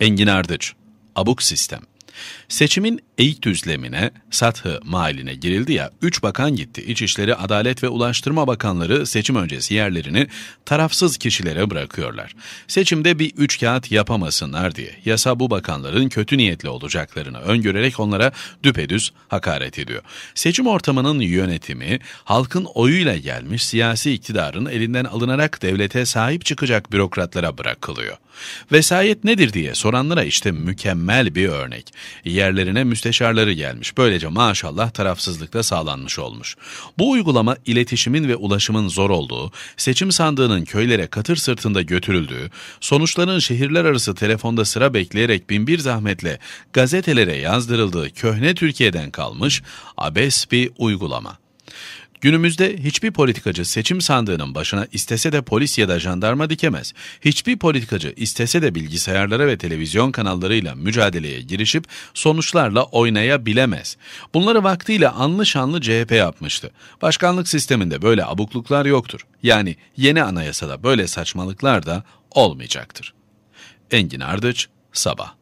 Engin Ardıç, Abuk Sistem Seçimin eğik düzlemine, sathı mailine girildi ya, 3 bakan gitti. İçişleri, Adalet ve Ulaştırma Bakanları seçim öncesi yerlerini tarafsız kişilere bırakıyorlar. Seçimde bir üç kağıt yapamasınlar diye yasa bu bakanların kötü niyetli olacaklarını öngörerek onlara düpedüz hakaret ediyor. Seçim ortamının yönetimi, halkın oyuyla gelmiş siyasi iktidarın elinden alınarak devlete sahip çıkacak bürokratlara bırakılıyor. Vesayet nedir diye soranlara işte mükemmel bir örnek. Yerlerine müsteşarları gelmiş. Böylece maşallah tarafsızlık da sağlanmış olmuş. Bu uygulama iletişimin ve ulaşımın zor olduğu, seçim sandığının köylere katır sırtında götürüldüğü, sonuçların şehirler arası telefonda sıra bekleyerek binbir zahmetle gazetelere yazdırıldığı köhne Türkiye'den kalmış abes bir uygulama. Günümüzde hiçbir politikacı seçim sandığının başına istese de polis ya da jandarma dikemez. Hiçbir politikacı istese de bilgisayarlara ve televizyon kanallarıyla mücadeleye girişip sonuçlarla oynayabilemez. Bunları vaktiyle anlı şanlı CHP yapmıştı. Başkanlık sisteminde böyle abukluklar yoktur. Yani yeni anayasada böyle saçmalıklar da olmayacaktır. Engin Ardıç, Sabah